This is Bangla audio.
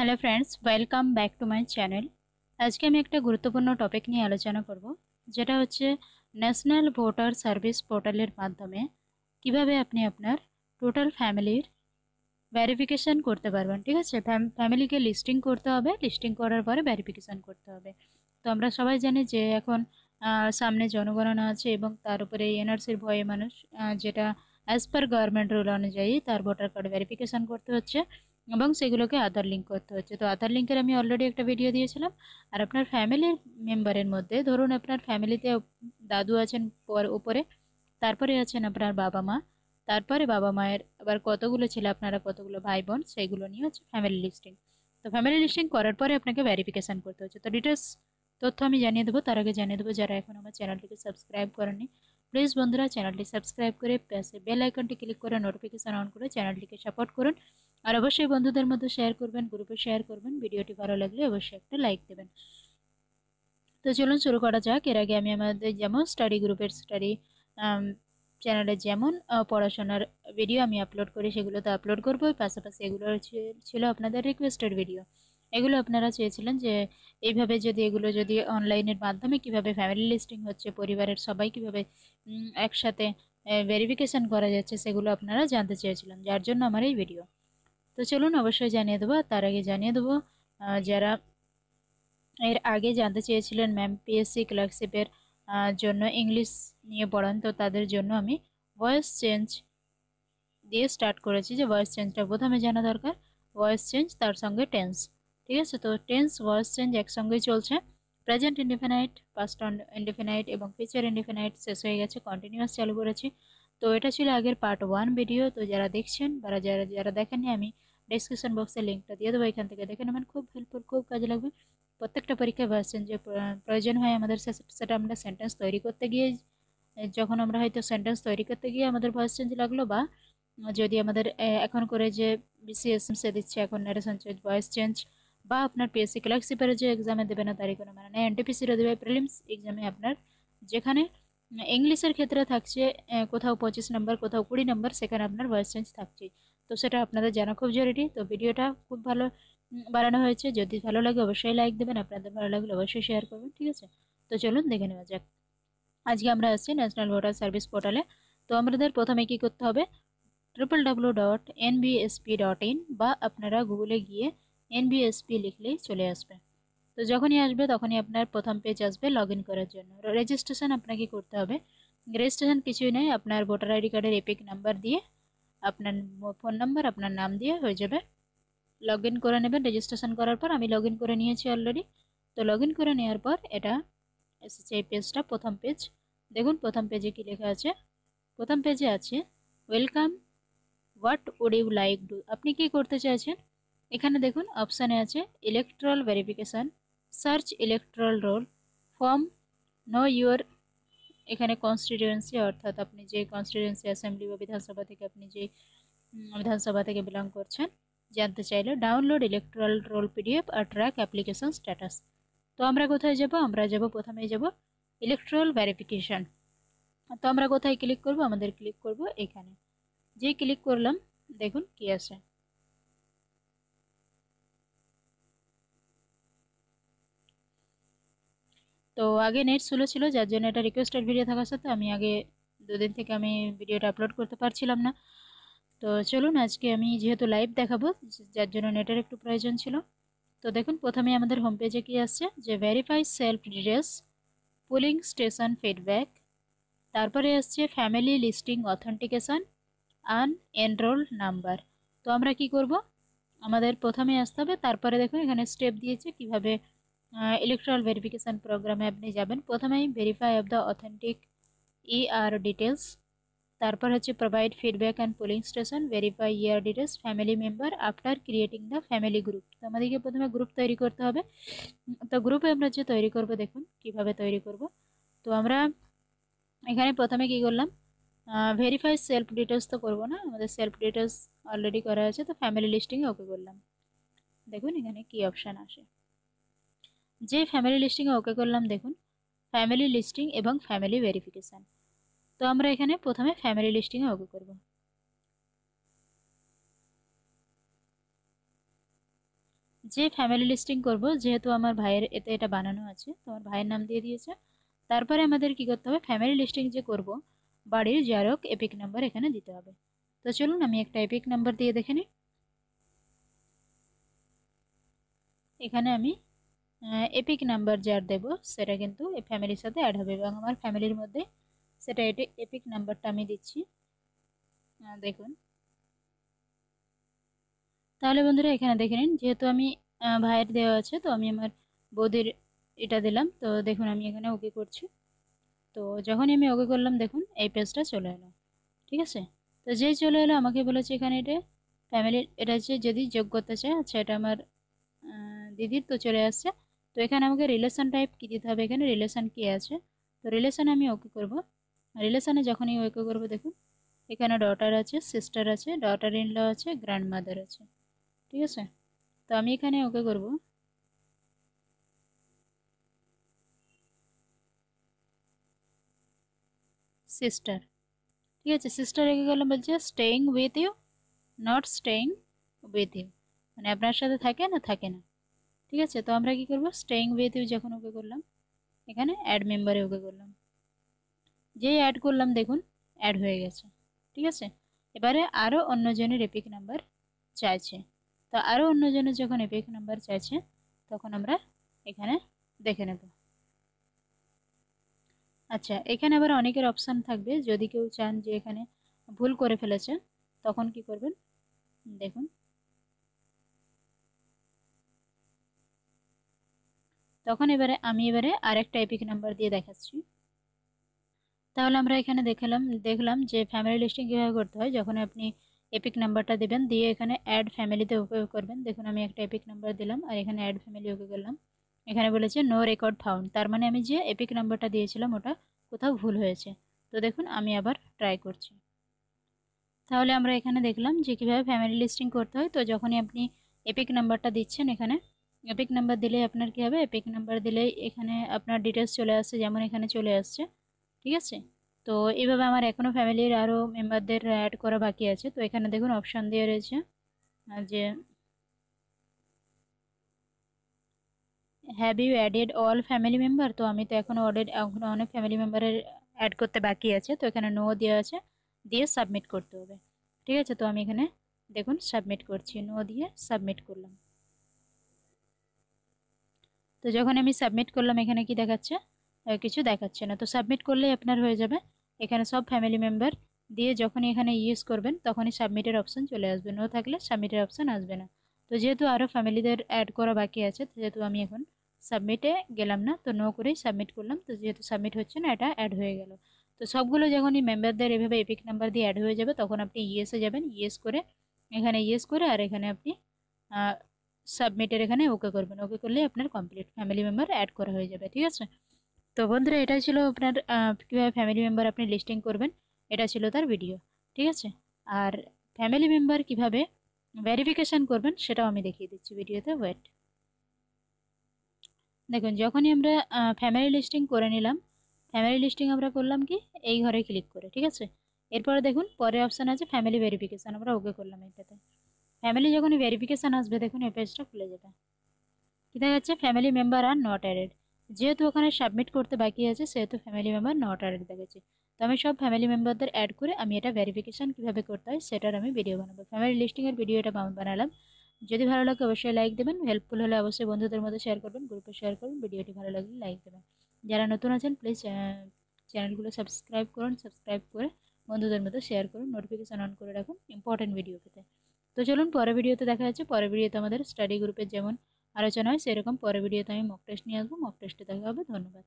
hello friends welcome back to my channel আজকে আমি একটা গুরুত্বপূর্ণ টপিক নিয়ে আলোচনা করব যেটা হচ্ছে ন্যাশনাল ভোটার সার্ভিস পোর্টালের মাধ্যমে কিভাবে আপনি আপনার টোটাল ফ্যামিলির ভ্যারিফিকেশান করতে পারবেন ঠিক আছে ফ্যামিলিকে লিস্টিং করতে হবে লিস্টিং করার পরে ভ্যারিফিকেশান করতে হবে তো আমরা সবাই জানি যে এখন সামনে জনগণনা আছে এবং তার উপরে এনআরসির ভয়ে মানুষ যেটা অ্যাজ পার গভর্নমেন্ট রুল অনুযায়ী তার ভোটার কার্ড ভেরিফিকেশান করতে হচ্ছে এবং সেগুলোকে আধার লিঙ্ক করতে হচ্ছে তো আধার লিঙ্কের আমি অলরেডি একটা ভিডিও দিয়েছিলাম আর আপনার ফ্যামিলির মেম্বারের মধ্যে ধরুন আপনার ফ্যামিলিতে দাদু আছেন উপরে তারপরে আছেন আপনার বাবা মা তারপরে বাবা মায়ের আবার কতগুলো ছেলে আপনারা কতগুলো ভাই বোন সেইগুলো নিয়ে হচ্ছে ফ্যামিলি লিস্টিং তো ফ্যামিলি লিস্টিং করার পরে আপনাকে ভ্যারিফিকেশান করতে হচ্ছে তো ডিটেলস তথ্য আমি জানিয়ে দেবো তার আগে জানিয়ে দেবো যারা এখন আমার চ্যানেলটিকে সাবস্ক্রাইব করেনি প্লিজ বন্ধুরা চ্যানেলটি সাবস্ক্রাইব করে পাশে বেল আইকনটি ক্লিক করে নোটিফিকেশান অন করে চ্যানেলটিকে সাপোর্ট করুন আর অবশ্যই বন্ধুদের মধ্যে শেয়ার করবেন গ্রুপে শেয়ার করবেন ভিডিওটি ভালো লাগলে অবশ্যই একটা লাইক দেবেন তো চলুন শুরু করা যাক এর আগে আমি আমাদের যেমন স্টাডি গ্রুপের স্টাডি চ্যানেলে যেমন পড়াশোনার ভিডিও আমি আপলোড করি সেগুলো তো আপলোড করবো পাশাপাশি এগুলো ছিল আপনাদের রিকোয়েস্টেড ভিডিও এগুলো আপনারা চেয়েছিলেন যে এইভাবে যদি এগুলো যদি অনলাইনের মাধ্যমে কিভাবে ফ্যামিলি লিস্টিং হচ্ছে পরিবারের সবাই কীভাবে একসাথে ভেরিফিকেশান করা যাচ্ছে সেগুলো আপনারা জানতে চেয়েছিলেন যার জন্য আমার এই ভিডিও তো চলুন অবশ্যই জানিয়ে দেবো তার আগে জানিয়ে দেবো যারা এর আগে জানতে চেয়েছিলেন ম্যাম পিএসসি ক্লার্কশিপের জন্য ইংলিশ নিয়ে পড়ান তো তাদের জন্য আমি ভয়েস চেঞ্জ দিয়ে স্টার্ট করেছি যে ভয়েস চেঞ্জটা প্রথমে জানা দরকার ভয়েস চেঞ্জ তার সঙ্গে টেন্স ঠিক আছে তো টেন্স ভয়েস চেঞ্জ একসঙ্গেই চলছে প্রেজেন্ট ইন্ডিফিনাইট পাস্ট ইন্ডিফিনাইট এবং ফিচার ইন্ডিফিনাইট শেষ হয়ে গেছে কন্টিনিউয়াস চালু করেছি তো এটা ছিল আগের পার্ট ওয়ান ভিডিও তো যারা দেখছেন বা যারা যারা দেখেননি আমি ডিসক্রিপশন বক্সে লিঙ্কটা দিয়ে দেবো এখান থেকে দেখে নেবেন খুব হেল্পফুল খুব কাজে লাগবে প্রত্যেকটা পরীক্ষায় ভার্সেন যে প্রয়োজন হয় আমাদের সেটা আমরা সেন্টেন্স তৈরি করতে গিয়ে যখন আমরা হয়তো সেন্টেন্স তৈরি করতে গিয়ে আমাদের ভয়েস চেঞ্জ লাগলো বা যদি আমাদের এখন করে যে বিসিএস সে দিচ্ছে এখন ন্যারেশন চেঞ্জ ভয়েস চেঞ্জ বা আপনার পিএসসি ক্লার্কশিপের যে এক্সামে দেবে না তারই কোনো মানে এন এনটিপিসিরও দেবে প্রিলিমস এক্সামে আপনার যেখানে ইংলিশের ক্ষেত্রে থাকছে কোথাও পঁচিশ নম্বর কোথাও কুড়ি নাম্বার সেখানে আপনার ভয়েস চেঞ্জ থাকছে তো সেটা আপনাদের জানা খুব জরুরি তো ভিডিওটা খুব ভালো বানানো হয়েছে যদি ভালো লাগে অবশ্যই লাইক দেবেন আপনাদের ভালো লাগলে অবশ্যই শেয়ার করবেন ঠিক আছে তো চলুন দেখে নেওয়া যাক আজকে আমরা আসছি ন্যাশনাল ভোটার সার্ভিস পোর্টালে তো আমাদের প্রথমে কি করতে হবে triple W dot NBSP dot in বা আপনারা গুগলে গিয়ে এনবিএসপি লিখলেই চলে আসবে তো যখনই আসবে তখনই আপনার প্রথম পেজ আসবে লগ করার জন্য রেজিস্ট্রেশন আপনাকে করতে হবে রেজিস্ট্রেশন কিছুই নেই আপনার ভোটার আইডি কার্ডের এপিক নাম্বার দিয়ে আপনার ফোন নাম্বার আপনার নাম দিয়ে হয়ে যাবে লগ ইন করে নেবেন রেজিস্ট্রেশন করার পর আমি লগ ইন করে নিয়েছি অলরেডি তো লগ ইন করে নেওয়ার পর এটা এসেছে এই পেজটা প্রথম পেজ দেখুন প্রথম পেজে কি লেখা আছে প্রথম পেজে আছে welcome what would you like do আপনি কি করতে চাইছেন এখানে দেখুন অপশানে আছে electoral verification search electoral roll form know your এখানে কনস্টিটিউয়েন্সি অর্থাৎ আপনি যে কনস্টিটিউয়েন্সি অ্যাসেম্বলি বা বিধানসভা থেকে আপনি যে বিধানসভা থেকে বিলং করছেন জানতে চাইলে ডাউনলোড ইলেকট্রাল রোল পিডিএফ আর ট্র্যাক অ্যাপ্লিকেশন স্ট্যাটাস তো আমরা কোথায় যাব আমরা যাব প্রথমে যাব ইলেকট্রাল ভ্যারিফিকেশান তো আমরা কোথায় ক্লিক করব আমাদের ক্লিক করব এখানে যে ক্লিক করলাম দেখুন কী আছে তো আগে নেট স্লো ছিল যার জন্য এটা রিকোয়েস্টেড ভিডিও থাকা সত্ত্বেও আমি আগে দুদিন থেকে আমি ভিডিওটা আপলোড করতে পারছিলাম না তো চলুন আজকে আমি যেহেতু লাইভ দেখাবো যার জন্য নেটের একটু প্রয়োজন ছিল তো দেখুন প্রথমে আমাদের হোম পেজে কী আসছে যে verify self details polling station feedback তারপরে আসছে family listing authentication unenrol number তো আমরা কি করব আমাদের প্রথমে আসতে হবে তারপরে দেখুন এখানে স্টেপ দিয়েছে কিভাবে ইলেকট্রাল ভেরিফিকেশান প্রোগ্রামে আপনি যাবেন প্রথমেই verify of the authentic E R details তারপর হচ্ছে provide feedback and polling station verify your details family member after creating the family group তো আমাদেরকে প্রথমে গ্রুপ তৈরি করতে হবে তো গ্রুপে আমরা যে তৈরি করব দেখুন কিভাবে তৈরি করব তো আমরা এখানে প্রথমে কি করলাম ভেরিফাই সেলফ ডিটেলস তো করবো না আমাদের সেলফ ডিটেলস অলরেডি করা আছে তো ফ্যামিলি লিস্টিংয়ে ওকে করলাম দেখুন এখানে কি অপশান আসে যে ফ্যামিলি লিস্টিংয়ে ওকে করলাম দেখুন ফ্যামিলি লিস্টিং এবং ফ্যামিলি ভেরিফিকেশান তো আমরা এখানে প্রথমে ফ্যামিলি লিস্টিংয়ে ওকে করব যে ফ্যামিলি লিস্টিং করব যেহেতু আমার ভাইয়ের এতে এটা বানানো আছে তো আমার ভাইয়ের নাম দিয়ে দিয়েছে তারপরে আমাদের কি করতে হবে ফ্যামিলি লিস্টিং যে করব বাড়ির জারক এপিক নাম্বার এখানে দিতে হবে তো চলুন আমি একটা এপিক নাম্বার দিয়ে দেখে নিই এখানে আমি এপিক নাম্বার যার দেব সেটা কিন্তু এই ফ্যামিলির সাথে অ্যাড হবে এবং আমার ফ্যামিলির মধ্যে সেটা এটি এপিক নাম্বারটা আমি দিচ্ছি দেখুন তাহলে বন্ধুরা এখানে দেখে নিন যেহেতু আমি ভাইয়ের দেওয়া আছে তো আমি আমার বৌদির এটা দিলাম তো দেখুন আমি এখানে ওকে করছি তো যখনই আমি ওকে করলাম দেখুন এই পেজটা চলে এলো ঠিক আছে তো যেই চলে এলো আমাকে বলেছে এখানে এটা ফ্যামিলির এটা হচ্ছে যদি যোগ করতে চায় আচ্ছা এটা আমার দিদির তো চলে আসছে তো এখানে আমাকে রিলেশন টাইপ কী দিতে হবে এখানে রিলেশন কী আছে তো রিলেশানে আমি ওকে করব রিলেশানে যখনই ওকে করব দেখুন এখানে ডটার আছে সিস্টার আছে ডটার ইন ল আছে গ্র্যান্ড মাদার আছে ঠিক আছে তো আমি এখানে ওকে করব সিস্টার ঠিক আছে সিস্টার একে গেলাম বলছে staying with you not staying with you মানে আপনার সাথে থাকে না থাকে না ঠিক আছে তো আমরা কি করবো স্টেইং ওয়েতেও যখন ওকে করলাম এখানে অ্যাড মেম্বারে ওকে করলাম যেই অ্যাড করলাম দেখুন অ্যাড হয়ে গেছে ঠিক আছে এবারে আরও অন্যজনের এপিক নাম্বার চাইছে তো আরও অন্যজনের যখন এপিক নাম্বার চাইছে তখন আমরা এখানে দেখে নেব আচ্ছা এখানে আবার অনেকের অপশান থাকবে যদি কেউ চান যে এখানে ভুল করে ফেলেছে তখন কি করবেন দেখুন তখন এবারে আমি এবারে আরেকটা এপিক নাম্বার দিয়ে দেখাচ্ছি তাহলে আমরা এখানে দেখালাম দেখলাম যে ফ্যামিলি লিস্টিং কীভাবে করতে হয় যখন আপনি এপিক নাম্বারটা দেবেন দিয়ে এখানে অ্যাড ফ্যামিলিতে ওকে করবেন দেখুন আমি একটা এপিক নাম্বার দিলাম আর এখানে অ্যাড ফ্যামিলি ওকে করলাম এখানে বলেছে নো রেকর্ড ফাউন্ড তার মানে আমি যে এপিক নাম্বারটা দিয়েছিলাম ওটা কোথাও ভুল হয়েছে তো দেখুন আমি আবার ট্রাই করছি তাহলে আমরা এখানে দেখলাম যে কীভাবে ফ্যামিলি লিস্টিং করতে হয় তো যখনই আপনি এপিক নাম্বারটা দিচ্ছেন এখানে এপিক নাম্বার দিলে আপনার কি হবে এপিক নাম্বার দিলে এখানে আপনার ডিটেলস চলে আসছে যেমন এখানে চলে আসছে ঠিক আছে তো এভাবে আমার এখনও ফ্যামিলির আরও মেম্বারদের অ্যাড করা বাকি আছে তো এখানে দেখুন অপশান দেওয়া রয়েছে যে have you added all family member তো আমি তো এখনও অডেড এখনও অনেক ফ্যামিলি মেম্বারের অ্যাড করতে বাকি আছে তো এখানে নো দেওয়া আছে দিয়ে সাবমিট করতে হবে ঠিক আছে তো আমি এখানে দেখুন সাবমিট করছি নো দিয়ে সাবমিট করলাম তো যখন আমি সাবমিট করলাম এখানে কি দেখাচ্ছে কিছু দেখাচ্ছে না তো সাবমিট করলেই আপনার হয়ে যাবে এখানে সব ফ্যামিলি মেম্বার দিয়ে যখন এখানে ইউজ করবেন তখনই সাবমিটের অপশান চলে আসবে নো থাকলে সাবমিটের অপশান আসবে না তো যেহেতু আরও ফ্যামিলিদের অ্যাড করা বাকি আছে যেহেতু আমি এখন সাবমিটে গেলাম না তো নো করেই সাবমিট করলাম তো যেহেতু সাবমিট হচ্ছে না এটা অ্যাড হয়ে গেল তো সবগুলো যখনই মেম্বারদের এভাবে এপিক নাম্বার দিয়ে অ্যাড হয়ে যাবে তখন আপনি ইয়েসে যাবেন ইয়েস করে এখানে ইয়েস করে আর এখানে আপনি সাবমিটের এখানে ওকে করবেন ওকে করলে আপনার কমপ্লিট ফ্যামিলি মেম্বার অ্যাড করা হয়ে যাবে ঠিক আছে তো বন্ধুরা এটাই ছিল আপনার কীভাবে ফ্যামিলি মেম্বার আপনি লিস্টিং করবেন এটা ছিল তার ভিডিও ঠিক আছে আর ফ্যামিলি মেম্বার কিভাবে ভ্যারিফিকেশান করবেন সেটাও আমি দেখিয়ে দিচ্ছি ভিডিওতে ওয়েট দেখুন যখনই আমরা ফ্যামিলি লিস্টিং করে নিলাম ফ্যামিলি লিস্টিং আমরা করলাম কি এই ঘরে ক্লিক করে ঠিক আছে এরপরে দেখুন পরে অপশান আছে ফ্যামিলি ভেরিফিকেশান আমরা ওকে করলাম এটাতে ফ্যামিলি যখন ভেরিফিকেশান আসবে দেখুন এই পেজটা খুলে যাবে দেখা যাচ্ছে family member are not added যেহেতু ওখানে সাবমিট করতে বাকি আছে সেহেতু ফ্যামিলি মেম্বার নট অ্যাডেড দেখাচ্ছে তো আমি সব ফ্যামিলি মেম্বারদের অ্যাড করে আমি এটা ভেরিফিকেশান কীভাবে করতে হয় সেটার আমি ভিডিও বানাবো ফ্যামিলি লিস্টিংয়ের ভিডিও এটা বানালাম যদি ভালো লাগে অবশ্যই লাইক দেবেন হেল্পফুল হলে অবশ্যই বন্ধুদের মধ্যে শেয়ার করবেন গ্রুপে শেয়ার করুন ভিডিওটি ভালো লাগলে লাইক দেবেন যারা নতুন আছেন প্লিজ চ্যানেলগুলো সাবস্ক্রাইব করুন সাবস্ক্রাইব করে বন্ধুদের মধ্যে শেয়ার করুন নোটিফিকেশান অন করে রাখুন ইম্পর্টেন্ট ভিডিও পেতে তো চলুন পরের ভিডিওতে দেখা যাচ্ছে পরের ভিডিওতে আমাদের স্টাডি গ্রুপের যেমন আলোচনা হয় সেরকম পরের ভিডিওতে আমি মক টেস্ট নিয়ে আসবো মক টেস্টে দেখা হবে ধন্যবাদ